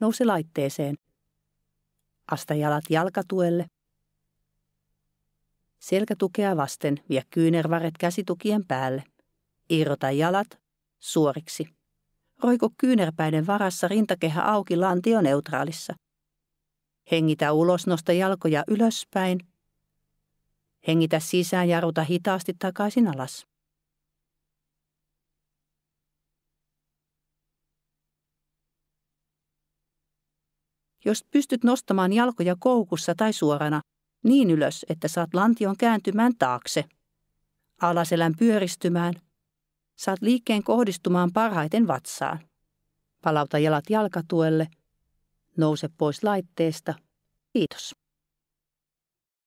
Nousi laitteeseen. Asta jalat jalkatuelle. Selkätukea vasten vie kyynervaret käsitukien päälle. Irrota jalat suoriksi. Roiko kyynärpäiden varassa rintakehä auki lantioneutraalissa. Hengitä ulos, nosta jalkoja ylöspäin. Hengitä sisään ja ruta hitaasti takaisin alas. Jos pystyt nostamaan jalkoja koukussa tai suorana, niin ylös, että saat lantion kääntymään taakse. Alaselän pyöristymään. Saat liikkeen kohdistumaan parhaiten vatsaan. Palauta jalat jalkatuelle. Nouse pois laitteesta. Kiitos.